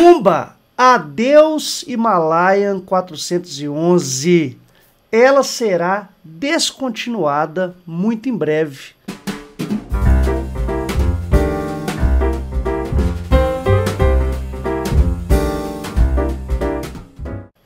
Rumba, adeus Himalayan 411. Ela será descontinuada muito em breve.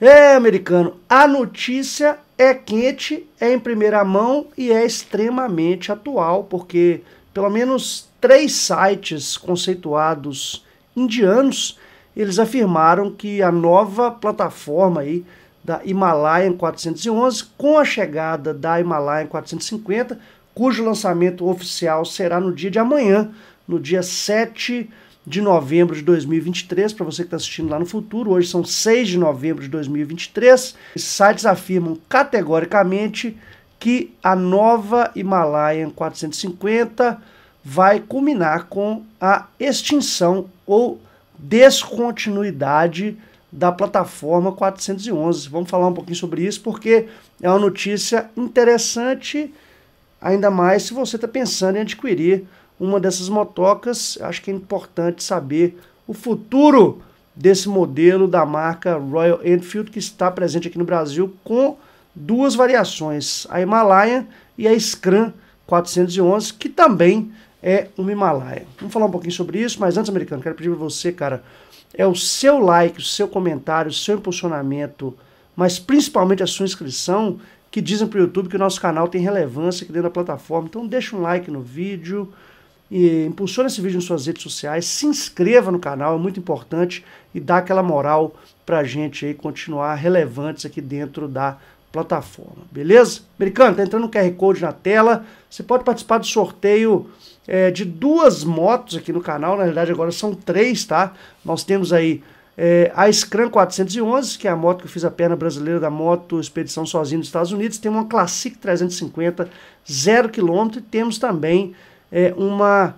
É, americano, a notícia é quente, é em primeira mão e é extremamente atual, porque pelo menos três sites conceituados indianos eles afirmaram que a nova plataforma aí da Himalayan 411, com a chegada da Himalayan 450, cujo lançamento oficial será no dia de amanhã, no dia 7 de novembro de 2023, para você que está assistindo lá no futuro, hoje são 6 de novembro de 2023. os sites afirmam categoricamente que a nova Himalayan 450 vai culminar com a extinção ou descontinuidade da plataforma 411. Vamos falar um pouquinho sobre isso porque é uma notícia interessante, ainda mais se você está pensando em adquirir uma dessas motocas. Acho que é importante saber o futuro desse modelo da marca Royal Enfield que está presente aqui no Brasil com duas variações, a Himalayan e a Scram 411, que também é o Himalaia. Vamos falar um pouquinho sobre isso, mas antes, americano, quero pedir para você, cara, é o seu like, o seu comentário, o seu impulsionamento, mas principalmente a sua inscrição, que dizem para o YouTube que o nosso canal tem relevância aqui dentro da plataforma. Então deixa um like no vídeo, e impulsiona esse vídeo em suas redes sociais, se inscreva no canal, é muito importante, e dá aquela moral para a gente aí continuar relevantes aqui dentro da plataforma, beleza? Americano, tá entrando um QR Code na tela, você pode participar do sorteio é, de duas motos aqui no canal, na realidade agora são três, tá? Nós temos aí é, a Scram 411, que é a moto que eu fiz a perna brasileira da moto expedição sozinho dos Estados Unidos, tem uma Classic 350, 0km, e temos também é, uma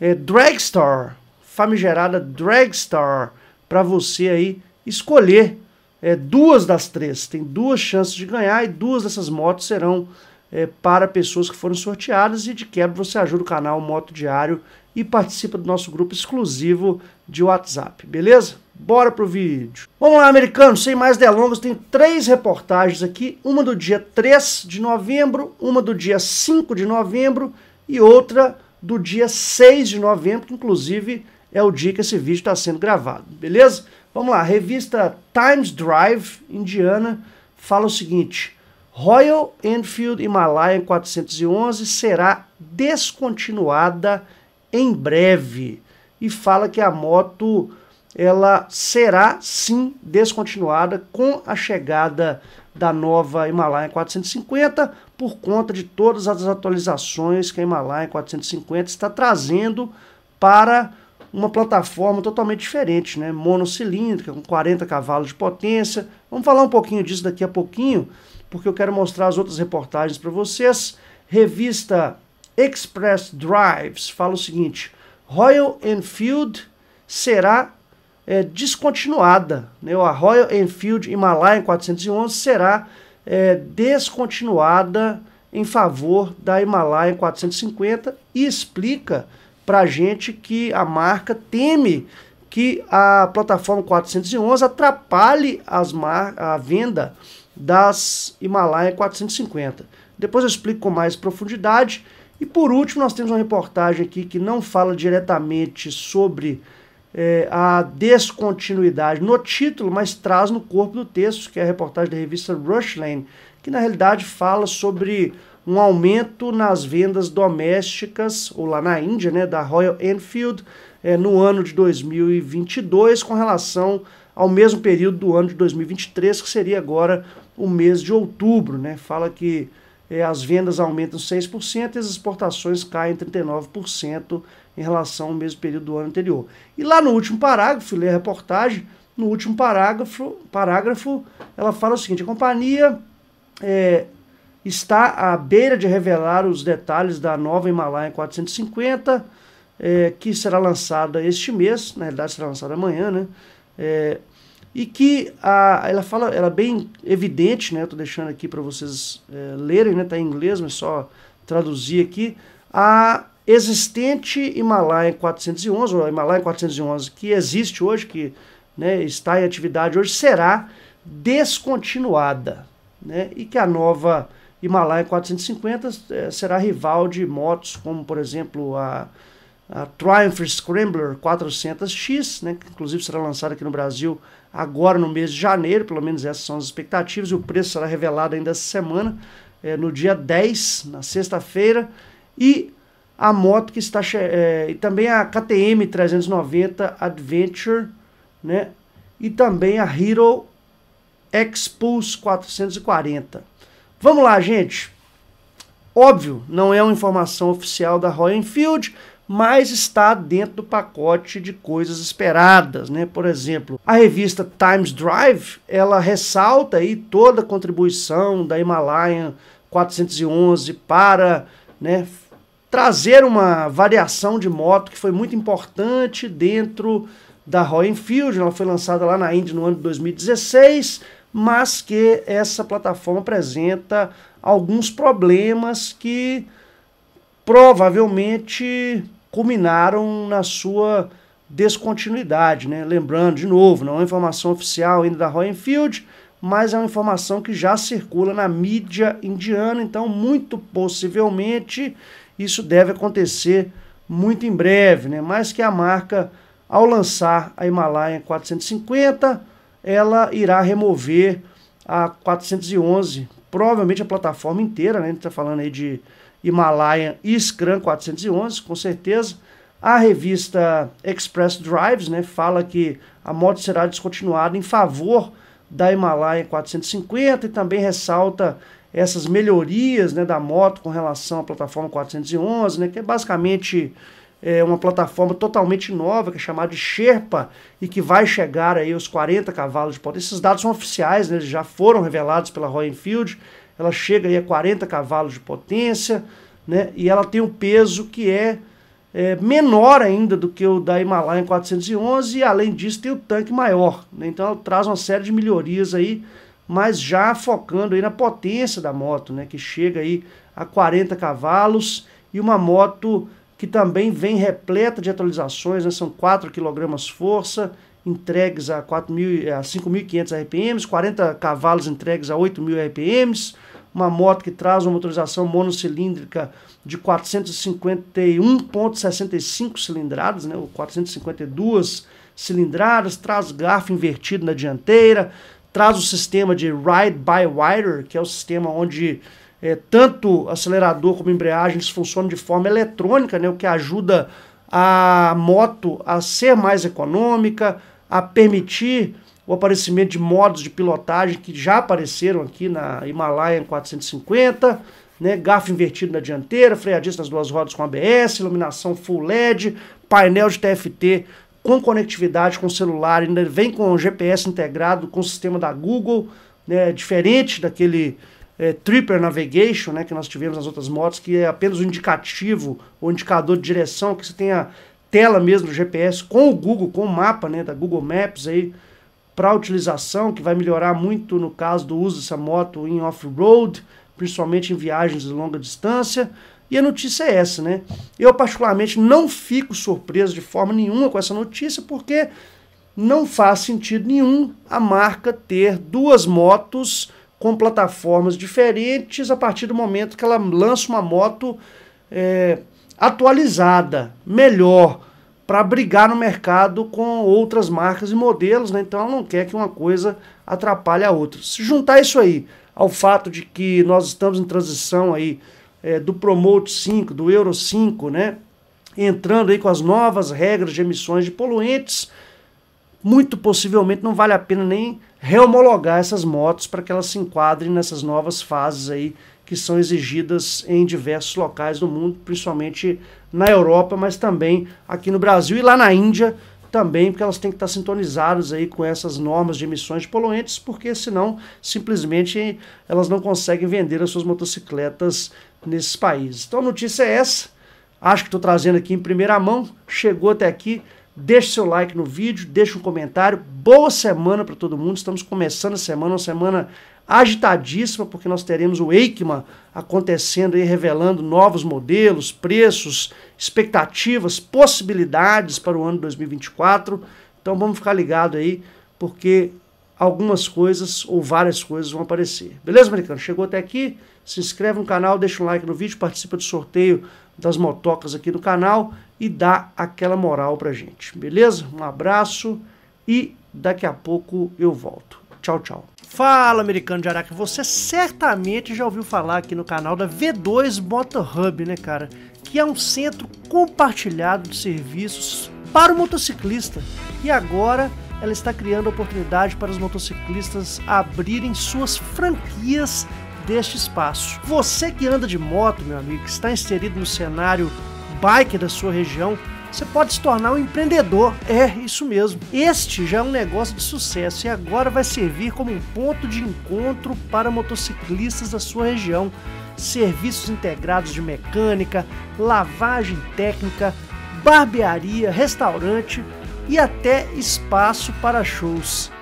é, Dragstar, famigerada Dragstar, para você aí escolher é, duas das três têm duas chances de ganhar e duas dessas motos serão é, para pessoas que foram sorteadas. E de quebra você ajuda o canal Moto Diário e participa do nosso grupo exclusivo de WhatsApp, beleza? Bora pro vídeo. Vamos lá, americano. sem mais delongas, tem três reportagens aqui, uma do dia 3 de novembro, uma do dia 5 de novembro e outra do dia 6 de novembro, que inclusive é o dia que esse vídeo está sendo gravado, beleza? Vamos lá, a revista Times Drive, indiana, fala o seguinte: Royal Enfield Himalayan 411 será descontinuada em breve e fala que a moto ela será sim descontinuada com a chegada da nova Himalaya 450 por conta de todas as atualizações que a Himalaya 450 está trazendo para uma plataforma totalmente diferente, né? monocilíndrica, com 40 cavalos de potência. Vamos falar um pouquinho disso daqui a pouquinho, porque eu quero mostrar as outras reportagens para vocês. Revista Express Drives fala o seguinte: Royal Enfield será é, descontinuada. Né? A Royal Enfield Himalayan 411 será é, descontinuada em favor da Himalayan 450 e explica para a gente que a marca teme que a plataforma 411 atrapalhe as mar a venda das Himalaia 450. Depois eu explico com mais profundidade. E por último, nós temos uma reportagem aqui que não fala diretamente sobre é, a descontinuidade no título, mas traz no corpo do texto, que é a reportagem da revista Rushlane que na realidade fala sobre um aumento nas vendas domésticas, ou lá na Índia, né, da Royal Enfield, é, no ano de 2022, com relação ao mesmo período do ano de 2023, que seria agora o mês de outubro. Né? Fala que é, as vendas aumentam 6% e as exportações caem 39% em relação ao mesmo período do ano anterior. E lá no último parágrafo, ler a reportagem, no último parágrafo, parágrafo ela fala o seguinte: a companhia é, está à beira de revelar os detalhes da nova Himalaia 450, é, que será lançada este mês, na realidade será lançada amanhã, né? É, e que a, ela fala, ela é bem evidente, né? Estou deixando aqui para vocês é, lerem, né? Está em inglês, mas só traduzir aqui. A existente Himalaia 411, ou a Himalaia 411 que existe hoje, que né, está em atividade hoje, será descontinuada, né? E que a nova Himalaia 450 é, eh, será rival de motos como, por exemplo, a, a Triumph Scrambler 400X, né, que inclusive será lançada aqui no Brasil agora no mês de janeiro, pelo menos essas são as expectativas, e o preço será revelado ainda essa semana, é, no dia 10, na sexta-feira, e a moto que está é, e também a KTM 390 Adventure, né? E também a Hero X Pulse 440. Vamos lá, gente. Óbvio, não é uma informação oficial da Royal Enfield, mas está dentro do pacote de coisas esperadas, né? Por exemplo, a revista Times Drive, ela ressalta aí toda a contribuição da Himalayan 411 para, né, trazer uma variação de moto que foi muito importante dentro da Royal Enfield, ela foi lançada lá na Indy no ano de 2016 mas que essa plataforma apresenta alguns problemas que provavelmente culminaram na sua descontinuidade, né? Lembrando, de novo, não é informação oficial ainda da Royal Enfield, mas é uma informação que já circula na mídia indiana, então muito possivelmente isso deve acontecer muito em breve, né? Mas que a marca ao lançar a Himalaia 450 ela irá remover a 411, provavelmente a plataforma inteira, né? A gente está falando aí de Himalayan e Scrum 411, com certeza. A revista Express Drives né, fala que a moto será descontinuada em favor da Himalaya 450 e também ressalta essas melhorias né, da moto com relação à plataforma 411, né, que é basicamente é, uma plataforma totalmente nova, que é chamada de Sherpa, e que vai chegar aí aos 40 cavalos de potência. Esses dados são oficiais, né, eles já foram revelados pela Royal Enfield, ela chega aí a 40 cavalos de potência, né, e ela tem um peso que é, é, menor ainda do que o da Himalayan 411, e além disso tem o tanque maior, né, então ela traz uma série de melhorias aí, mas já focando aí na potência da moto, né, que chega aí a 40 cavalos e uma moto que também vem repleta de atualizações, né? são 4 kg força, entregues a, 4 mil, a 5.500 RPMs, 40 cavalos entregues a 8.000 RPMs, uma moto que traz uma motorização monocilíndrica de 451,65 cilindradas, né, ou 452 cilindradas, traz garfo invertido na dianteira, traz o sistema de ride-by-wire, que é o sistema onde é, tanto acelerador como embreagens funcionam de forma eletrônica, né, o que ajuda a moto a ser mais econômica, a permitir o aparecimento de modos de pilotagem que já apareceram aqui na Himalaia 450, né, garfo invertido na dianteira, freadista nas duas rodas com ABS, iluminação full LED, painel de TFT com conectividade com celular, ainda vem com GPS integrado com o sistema da Google, né, diferente daquele é, Tripper Navigation, né, que nós tivemos nas outras motos, que é apenas um indicativo, ou um indicador de direção, que você tem a tela mesmo do GPS com o Google, com o mapa né, da Google Maps aí, para utilização, que vai melhorar muito no caso do uso dessa moto em off-road, principalmente em viagens de longa distância. E a notícia é essa, né? Eu, particularmente, não fico surpreso de forma nenhuma com essa notícia, porque não faz sentido nenhum a marca ter duas motos com plataformas diferentes a partir do momento que ela lança uma moto é, atualizada, melhor, para brigar no mercado com outras marcas e modelos. Né? Então ela não quer que uma coisa atrapalhe a outra. Se juntar isso aí ao fato de que nós estamos em transição aí é, do Promote 5, do Euro 5, né? entrando aí com as novas regras de emissões de poluentes muito possivelmente não vale a pena nem rehomologar essas motos para que elas se enquadrem nessas novas fases aí que são exigidas em diversos locais do mundo, principalmente na Europa, mas também aqui no Brasil e lá na Índia também, porque elas têm que estar sintonizadas aí com essas normas de emissões de poluentes, porque senão simplesmente elas não conseguem vender as suas motocicletas nesses países. Então a notícia é essa, acho que estou trazendo aqui em primeira mão, chegou até aqui Deixe seu like no vídeo, deixe um comentário. Boa semana para todo mundo. Estamos começando a semana, uma semana agitadíssima, porque nós teremos o EICMA acontecendo e revelando novos modelos, preços, expectativas, possibilidades para o ano 2024. Então vamos ficar ligado aí, porque algumas coisas ou várias coisas vão aparecer. Beleza, americano? Chegou até aqui? se inscreve no canal, deixa um like no vídeo, participa do sorteio das motocas aqui no canal e dá aquela moral pra gente, beleza? Um abraço e daqui a pouco eu volto. Tchau, tchau. Fala, americano de Araca. Você certamente já ouviu falar aqui no canal da V2 Motor Hub, né, cara? Que é um centro compartilhado de serviços para o motociclista. E agora ela está criando oportunidade para os motociclistas abrirem suas franquias deste espaço. Você que anda de moto, meu amigo, que está inserido no cenário bike da sua região, você pode se tornar um empreendedor. É, isso mesmo. Este já é um negócio de sucesso e agora vai servir como um ponto de encontro para motociclistas da sua região. Serviços integrados de mecânica, lavagem técnica, barbearia, restaurante e até espaço para shows